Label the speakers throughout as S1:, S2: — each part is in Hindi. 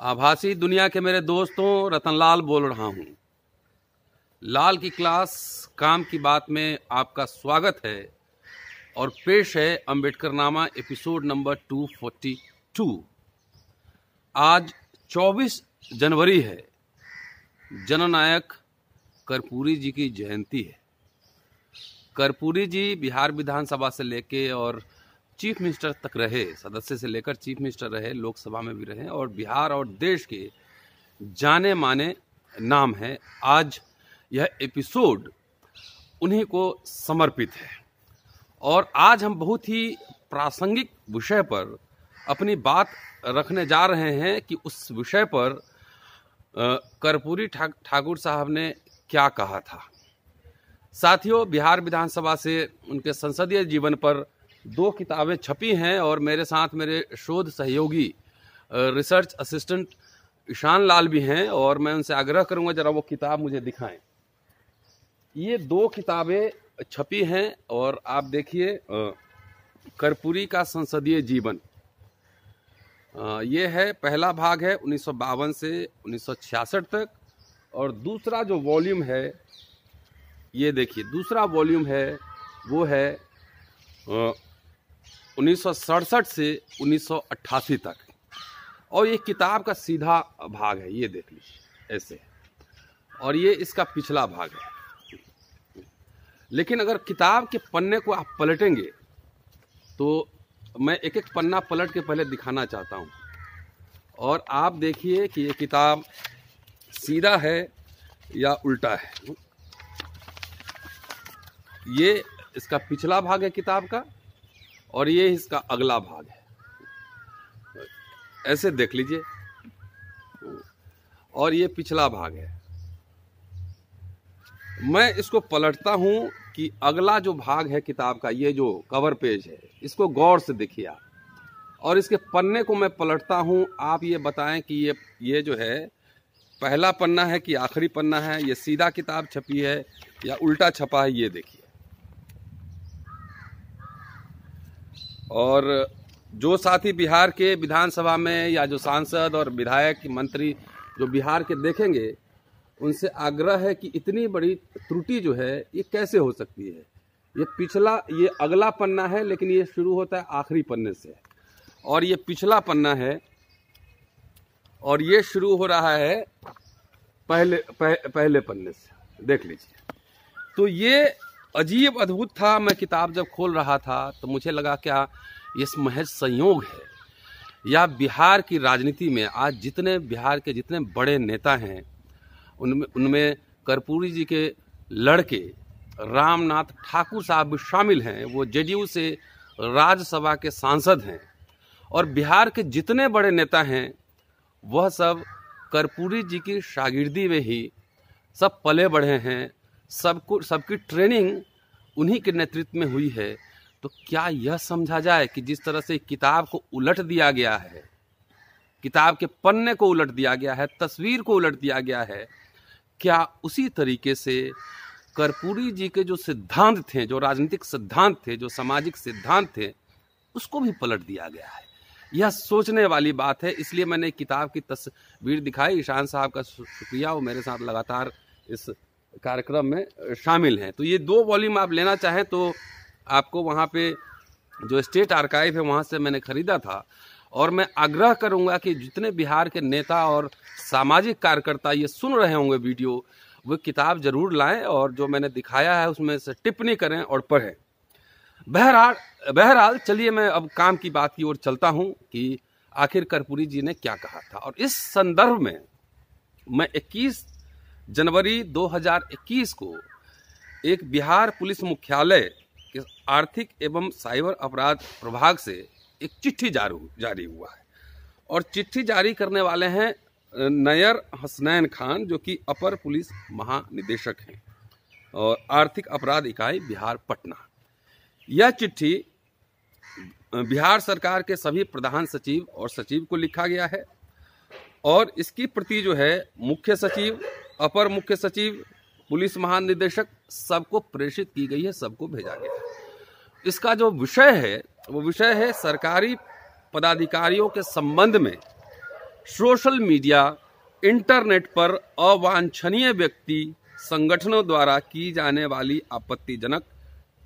S1: आभासी दुनिया के मेरे दोस्तों रतनलाल बोल रहा हूँ लाल की क्लास काम की बात में आपका स्वागत है और पेश है अम्बेडकर नामा एपिसोड नंबर 242 आज 24 जनवरी है जननायक कर्पूरी जी की जयंती है कर्पूरी जी बिहार विधानसभा से लेके और चीफ मिनिस्टर तक रहे सदस्य से लेकर चीफ मिनिस्टर रहे लोकसभा में भी रहे और बिहार और देश के जाने माने नाम है आज यह एपिसोड उन्हीं को समर्पित है और आज हम बहुत ही प्रासंगिक विषय पर अपनी बात रखने जा रहे हैं कि उस विषय पर कर्पूरी ठाकुर साहब ने क्या कहा था साथियों बिहार विधानसभा से उनके संसदीय जीवन पर दो किताबें छपी हैं और मेरे साथ मेरे शोध सहयोगी रिसर्च असिस्टेंट ईशान लाल भी हैं और मैं उनसे आग्रह करूंगा ज़रा वो किताब मुझे दिखाएं ये दो किताबें छपी हैं और आप देखिए कर्पूरी का संसदीय जीवन ये है पहला भाग है उन्नीस से उन्नीस तक और दूसरा जो वॉल्यूम है ये देखिए दूसरा वॉल्यूम है वो है उन्नीस से उन्नीस तक और ये किताब का सीधा भाग है ये देख लीजिए ऐसे और ये इसका पिछला भाग है लेकिन अगर किताब के पन्ने को आप पलटेंगे तो मैं एक एक पन्ना पलट के पहले दिखाना चाहता हूँ और आप देखिए कि ये किताब सीधा है या उल्टा है ये इसका पिछला भाग है किताब का और ये इसका अगला भाग है ऐसे देख लीजिए और ये पिछला भाग है मैं इसको पलटता हूँ कि अगला जो भाग है किताब का ये जो कवर पेज है इसको गौर से देखिए आप और इसके पन्ने को मैं पलटता हूँ आप ये बताएं कि ये ये जो है पहला पन्ना है कि आखिरी पन्ना है ये सीधा किताब छपी है या उल्टा छपा है ये देखिए और जो साथी बिहार के विधानसभा में या जो सांसद और विधायक मंत्री जो बिहार के देखेंगे उनसे आग्रह है कि इतनी बड़ी त्रुटि जो है ये कैसे हो सकती है ये पिछला ये अगला पन्ना है लेकिन ये शुरू होता है आखिरी पन्ने से और ये पिछला पन्ना है और ये शुरू हो रहा है पहले पह, पहले पन्ने से देख लीजिए तो ये अजीब अद्भुत था मैं किताब जब खोल रहा था तो मुझे लगा क्या ये महज संयोग है या बिहार की राजनीति में आज जितने बिहार के जितने बड़े नेता हैं उनमें उनमें कर्पूरी जी के लड़के रामनाथ ठाकुर साहब भी शामिल हैं वो जेडीयू से राज्यसभा के सांसद हैं और बिहार के जितने बड़े नेता हैं वह सब कर्पूरी जी की शागिर्दी में ही सब पले बढ़े हैं सबको सबकी ट्रेनिंग उन्हीं के नेतृत्व में हुई है तो क्या यह समझा जाए कि जिस तरह से किताब को उलट दिया गया है किताब के पन्ने को उलट दिया गया है तस्वीर को उलट दिया गया है क्या उसी तरीके से कर्पूरी जी के जो सिद्धांत थे जो राजनीतिक सिद्धांत थे जो सामाजिक सिद्धांत थे उसको भी पलट दिया गया है यह सोचने वाली बात है इसलिए मैंने किताब की तस्वीर दिखाई ईशान साहब का शुक्रिया वो मेरे साथ लगातार इस कार्यक्रम में शामिल हैं तो ये दो वॉल्यूम आप लेना चाहें तो आपको वहाँ पे जो स्टेट आर्काइव है वहाँ से मैंने खरीदा था और मैं आग्रह करूँगा कि जितने बिहार के नेता और सामाजिक कार्यकर्ता ये सुन रहे होंगे वीडियो वो किताब जरूर लाएं और जो मैंने दिखाया है उसमें से टिप्पणी करें और पढ़ें बहरहाल बहरहाल चलिए मैं अब काम की बात की ओर चलता हूँ कि आखिर कर्पूरी जी ने क्या कहा था और इस संदर्भ में मैं इक्कीस जनवरी 2021 को एक बिहार पुलिस मुख्यालय के आर्थिक एवं साइबर अपराध प्रभाग से एक चिट्ठी जारी हुआ है और चिट्ठी जारी करने वाले हैं नयर हसनैन खान जो कि अपर पुलिस महानिदेशक हैं और आर्थिक अपराध इकाई बिहार पटना यह चिट्ठी बिहार सरकार के सभी प्रधान सचिव और सचिव को लिखा गया है और इसकी प्रति जो है मुख्य सचिव अपर मुख्य सचिव पुलिस महानिदेशक सबको प्रेषित की गई है सबको भेजा गया है इसका जो विषय है वो विषय है सरकारी पदाधिकारियों के संबंध में सोशल मीडिया इंटरनेट पर अवांछनीय व्यक्ति संगठनों द्वारा की जाने वाली आपत्तिजनक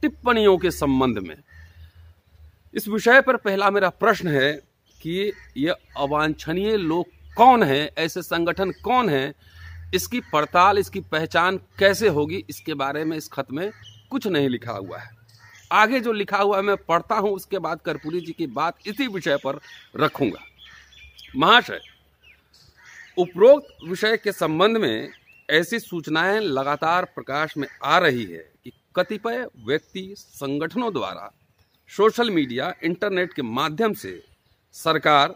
S1: टिप्पणियों के संबंध में इस विषय पर पहला मेरा प्रश्न है कि ये अवांछनीय लोग कौन हैं ऐसे संगठन कौन हैं इसकी पड़ताल इसकी पहचान कैसे होगी इसके बारे में इस खत में कुछ नहीं लिखा हुआ है आगे जो लिखा हुआ है मैं पढ़ता हूँ उसके बाद कर्पूरी जी की बात इसी विषय पर रखूँगा महाशय उपरोक्त विषय के संबंध में ऐसी सूचनाएं लगातार प्रकाश में आ रही है कि कतिपय व्यक्ति संगठनों द्वारा सोशल मीडिया इंटरनेट के माध्यम से सरकार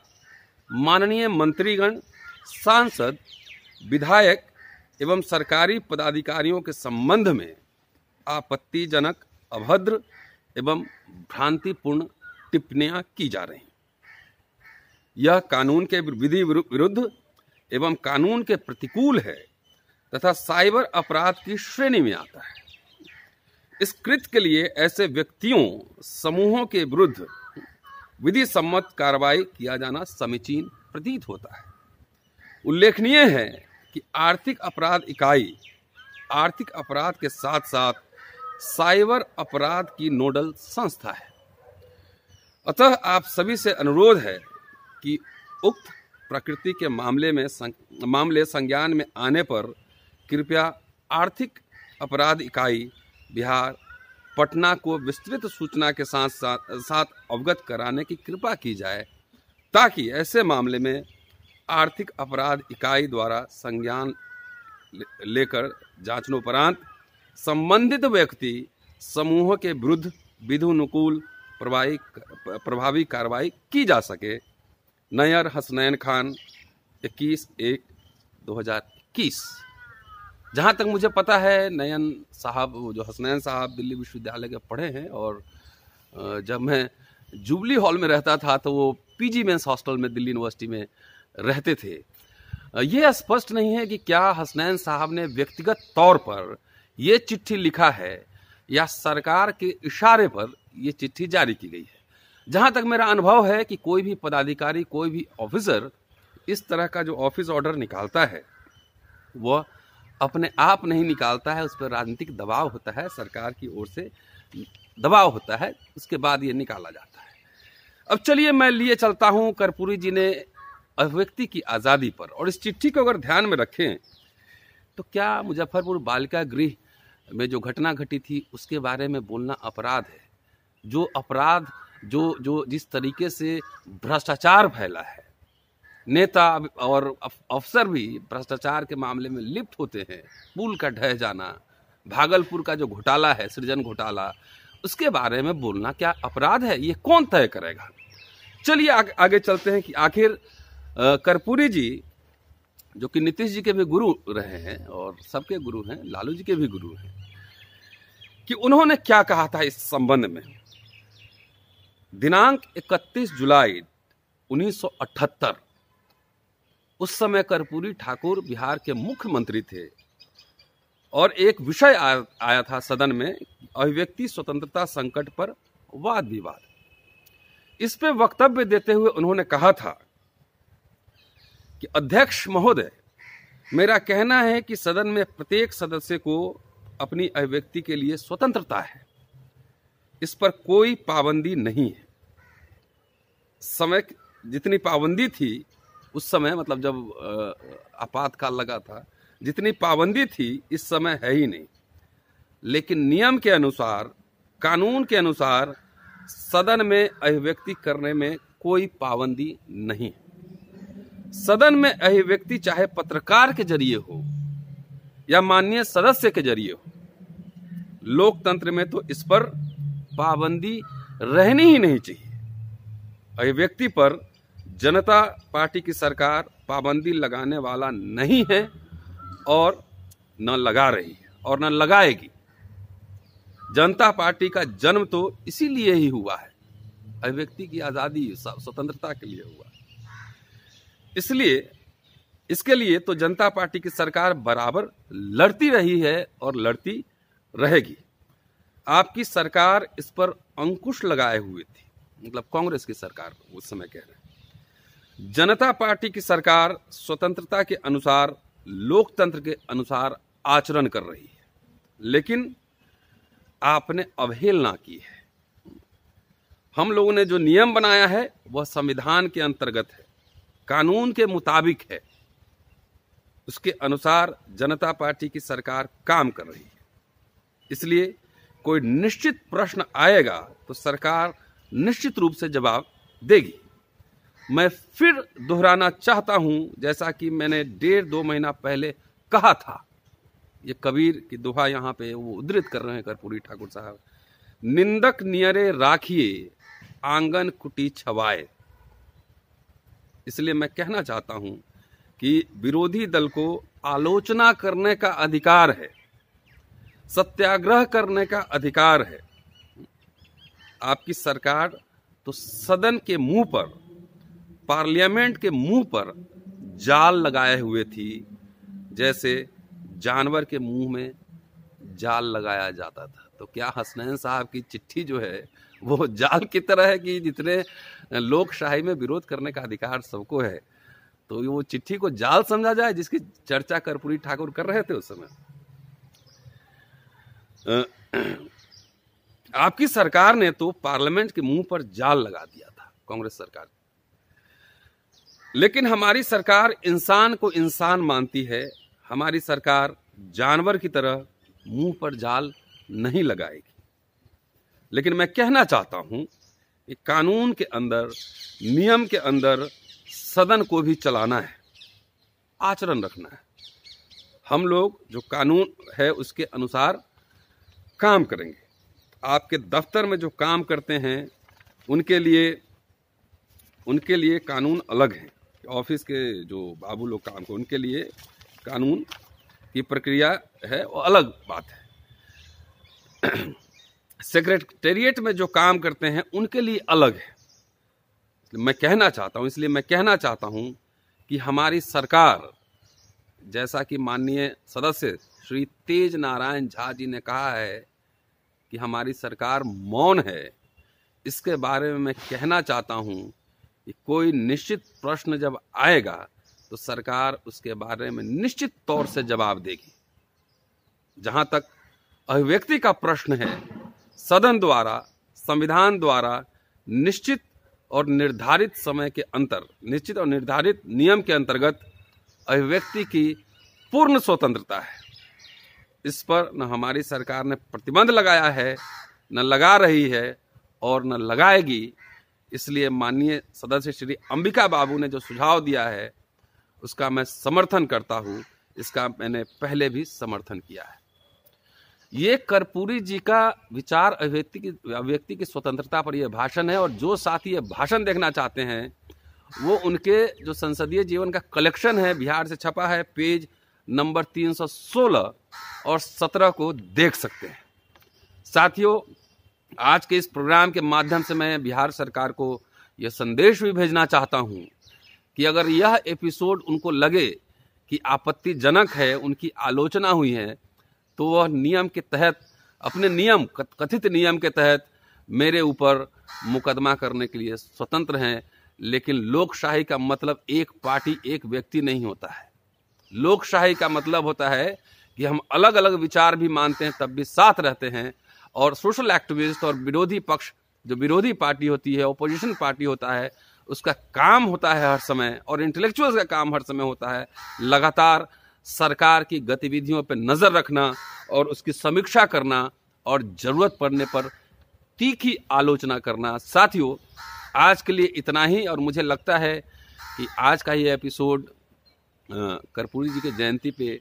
S1: माननीय मंत्रीगण सांसद विधायक एवं सरकारी पदाधिकारियों के संबंध में आपत्तिजनक अभद्र एवं भ्रांतिपूर्ण टिप्पणियां की जा रही यह कानून के विधि विरुद्ध एवं कानून के प्रतिकूल है तथा साइबर अपराध की श्रेणी में आता है इस कृत्य के लिए ऐसे व्यक्तियों समूहों के विरुद्ध विधि सम्मत कार्रवाई किया जाना समीचीन प्रतीत होता है उल्लेखनीय है कि आर्थिक अपराध इकाई आर्थिक अपराध के साथ साथ साइबर अपराध की नोडल संस्था है अतः आप सभी से अनुरोध है कि उक्त प्रकृति के मामले में संग, मामले संज्ञान में आने पर कृपया आर्थिक अपराध इकाई बिहार पटना को विस्तृत सूचना के साथ साथ, साथ अवगत कराने की कृपा की जाए ताकि ऐसे मामले में आर्थिक अपराध इकाई द्वारा संज्ञान लेकर जांचनोपरांत संबंधित व्यक्ति समूह के विरुद्ध विधुनुकूल प्रभावी प्रभावी कार्रवाई की जा सके नयर हसनैन खान 21 एक 2021 जहाँ तक मुझे पता है नयन साहब जो हसनैन साहब दिल्ली विश्वविद्यालय के पढ़े हैं और जब मैं जुबली हॉल में रहता था तो वो पीजी मेंस हॉस्टल में दिल्ली यूनिवर्सिटी में रहते थे ये स्पष्ट नहीं है कि क्या हसनैन साहब ने व्यक्तिगत तौर पर यह चिट्ठी लिखा है या सरकार के इशारे पर यह चिट्ठी जारी की गई है जहां तक मेरा अनुभव है कि कोई भी पदाधिकारी कोई भी ऑफिसर इस तरह का जो ऑफिस ऑर्डर निकालता है वह अपने आप नहीं निकालता है उस पर राजनीतिक दबाव होता है सरकार की ओर से दबाव होता है उसके बाद ये निकाला जाता है अब चलिए मैं लिए चलता हूँ कर्पूरी जी ने अभिव्यक्ति की आज़ादी पर और इस चिट्ठी को अगर ध्यान में रखें तो क्या मुजफ्फरपुर बालिका गृह में जो घटना घटी थी उसके बारे में बोलना अपराध है जो अपराध जो जो जिस तरीके से भ्रष्टाचार फैला है नेता और अफसर भी भ्रष्टाचार के मामले में लिप्त होते हैं पुल का ढह जाना भागलपुर का जो घोटाला है सृजन घोटाला उसके बारे में बोलना क्या अपराध है ये कौन तय करेगा चलिए आगे, चलते हैं कि आखिर कर्पूरी जी जो कि नीतीश जी के भी गुरु रहे हैं और सबके गुरु हैं लालू जी के भी गुरु हैं कि उन्होंने क्या कहा था इस संबंध में दिनांक 31 जुलाई 1978 उस समय कर्पूरी ठाकुर बिहार के मुख्यमंत्री थे और एक विषय आया था सदन में अभिव्यक्ति स्वतंत्रता संकट पर वाद विवाद इस पे वक्तव्य देते हुए उन्होंने कहा था कि अध्यक्ष महोदय मेरा कहना है कि सदन में प्रत्येक सदस्य को अपनी अभिव्यक्ति के लिए स्वतंत्रता है इस पर कोई पाबंदी नहीं है समय जितनी पाबंदी थी उस समय मतलब जब आपातकाल लगा था जितनी पाबंदी थी इस समय है ही नहीं लेकिन नियम के अनुसार कानून के अनुसार सदन में अभिव्यक्ति करने में कोई पाबंदी नहीं है सदन में अभिव्यक्ति चाहे पत्रकार के जरिए हो या माननीय सदस्य के जरिए हो लोकतंत्र में तो इस पर पाबंदी रहनी ही नहीं चाहिए अभिव्यक्ति पर जनता पार्टी की सरकार पाबंदी लगाने वाला नहीं है और न लगा रही है और न लगाएगी जनता पार्टी का जन्म तो इसीलिए ही हुआ है अभिव्यक्ति की आज़ादी स्वतंत्रता के लिए हुआ है इसलिए इसके लिए तो जनता पार्टी की सरकार बराबर लड़ती रही है और लड़ती रहेगी आपकी सरकार इस पर अंकुश लगाए हुए थी मतलब कांग्रेस की सरकार उस समय कह रहे हैं जनता पार्टी की सरकार स्वतंत्रता के अनुसार लोकतंत्र के अनुसार आचरण कर रही है लेकिन आपने अवहेलना की है हम लोगों ने जो नियम बनाया है वह संविधान के अंतर्गत है कानून के मुताबिक है उसके अनुसार जनता पार्टी की सरकार काम कर रही है इसलिए कोई निश्चित प्रश्न आएगा तो सरकार निश्चित रूप से जवाब देगी मैं फिर दोहराना चाहता हूं जैसा कि मैंने डेढ़ दो महीना पहले कहा था ये कबीर की दोहा यहाँ पे वो उद्धृत कर रहे हैं कर्पूरी ठाकुर साहब निंदक नियरे राखिए आंगन कुटी छवाए इसलिए मैं कहना चाहता हूं कि विरोधी दल को आलोचना करने का अधिकार है सत्याग्रह करने का अधिकार है आपकी सरकार तो सदन के मुंह पर पार्लियामेंट के मुंह पर जाल लगाए हुए थी जैसे जानवर के मुंह में जाल लगाया जाता था तो क्या हसनैन साहब की चिट्ठी जो है वो जाल की तरह है कि जितने लोकशाही में विरोध करने का अधिकार सबको है तो वो चिट्ठी को जाल समझा जाए जिसकी चर्चा कर्पूरी ठाकुर कर रहे थे उस समय आपकी सरकार ने तो पार्लियामेंट के मुंह पर जाल लगा दिया था कांग्रेस सरकार लेकिन हमारी सरकार इंसान को इंसान मानती है हमारी सरकार जानवर की तरह मुंह पर जाल नहीं लगाएगी लेकिन मैं कहना चाहता हूँ कि कानून के अंदर नियम के अंदर सदन को भी चलाना है आचरण रखना है हम लोग जो कानून है उसके अनुसार काम करेंगे आपके दफ्तर में जो काम करते हैं उनके लिए उनके लिए कानून अलग हैं ऑफिस के जो बाबू लोग काम कर उनके लिए कानून की प्रक्रिया है वो अलग बात है सेक्रेटेरिएट में जो काम करते हैं उनके लिए अलग है मैं कहना चाहता हूं इसलिए मैं कहना चाहता हूं कि हमारी सरकार जैसा कि माननीय सदस्य श्री तेज नारायण झा जी ने कहा है कि हमारी सरकार मौन है इसके बारे में मैं कहना चाहता हूं कि कोई निश्चित प्रश्न जब आएगा तो सरकार उसके बारे में निश्चित तौर से जवाब देगी जहां तक अभिव्यक्ति का प्रश्न है सदन द्वारा संविधान द्वारा निश्चित और निर्धारित समय के अंतर निश्चित और निर्धारित नियम के अंतर्गत अभिव्यक्ति की पूर्ण स्वतंत्रता है इस पर न हमारी सरकार ने प्रतिबंध लगाया है न लगा रही है और न लगाएगी इसलिए माननीय सदस्य श्री अंबिका बाबू ने जो सुझाव दिया है उसका मैं समर्थन करता हूँ इसका मैंने पहले भी समर्थन किया है ये कर्पूरी जी का विचार अभिव्यक्ति की अभिव्यक्ति की स्वतंत्रता पर यह भाषण है और जो साथी ये भाषण देखना चाहते हैं वो उनके जो संसदीय जीवन का कलेक्शन है बिहार से छपा है पेज नंबर 316 और 17 को देख सकते हैं साथियों आज के इस प्रोग्राम के माध्यम से मैं बिहार सरकार को यह संदेश भी भेजना चाहता हूँ कि अगर यह एपिसोड उनको लगे कि आपत्तिजनक है उनकी आलोचना हुई है तो वह नियम के तहत अपने नियम कथित नियम के तहत मेरे ऊपर मुकदमा करने के लिए स्वतंत्र हैं लेकिन लोकशाही का मतलब एक पार्टी एक व्यक्ति नहीं होता है लोकशाही का मतलब होता है कि हम अलग अलग विचार भी मानते हैं तब भी साथ रहते हैं और सोशल एक्टिविस्ट और विरोधी पक्ष जो विरोधी पार्टी होती है ओपोजिशन पार्टी होता है उसका काम होता है हर समय और इंटेलेक्चुअल्स का काम हर समय होता है लगातार सरकार की गतिविधियों पर नज़र रखना और उसकी समीक्षा करना और ज़रूरत पड़ने पर तीखी आलोचना करना साथियों आज के लिए इतना ही और मुझे लगता है कि आज का ये एपिसोड कर्पूरी जी के जयंती पे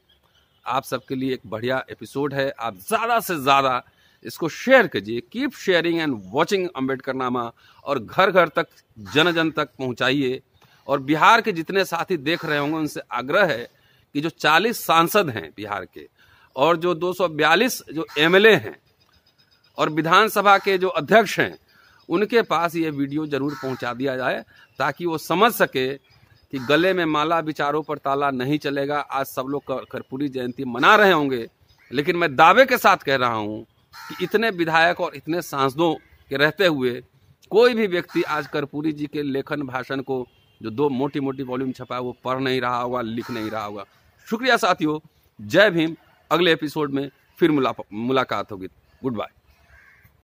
S1: आप सबके लिए एक बढ़िया एपिसोड है आप ज़्यादा से ज़्यादा इसको शेयर कीजिए keep sharing and watching Ambedkarnama और घर घर तक जन जन तक पहुंचाइए और बिहार के जितने साथी देख रहे होंगे उनसे आग्रह है कि जो 40 सांसद हैं बिहार के और जो 242 जो एमएलए हैं और विधानसभा के जो अध्यक्ष हैं उनके पास ये वीडियो जरूर पहुंचा दिया जाए ताकि वो समझ सके कि गले में माला विचारों पर ताला नहीं चलेगा आज सब लोग कर्पूरी जयंती मना रहे होंगे लेकिन मैं दावे के साथ कह रहा हूँ कि इतने विधायक और इतने सांसदों के रहते हुए कोई भी व्यक्ति आज कर्पूरी जी के लेखन भाषण को जो दो मोटी मोटी वॉल्यूम छपा है वो पढ़ नहीं रहा होगा लिख नहीं रहा होगा शुक्रिया साथियों जय भीम अगले एपिसोड में फिर मुलाकात होगी गुड बाय